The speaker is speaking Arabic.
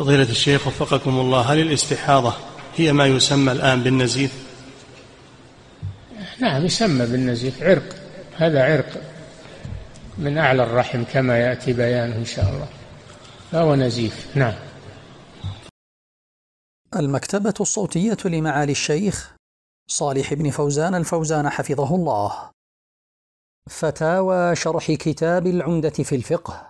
فضيلة الشيخ وفقكم الله هل الاستحاضة هي ما يسمى الآن بالنزيف نعم يسمى بالنزيف عرق هذا عرق من أعلى الرحم كما يأتي بيانه إن شاء الله فهو نزيف نعم المكتبة الصوتية لمعالي الشيخ صالح بن فوزان الفوزان حفظه الله فتاوى شرح كتاب العمدة في الفقه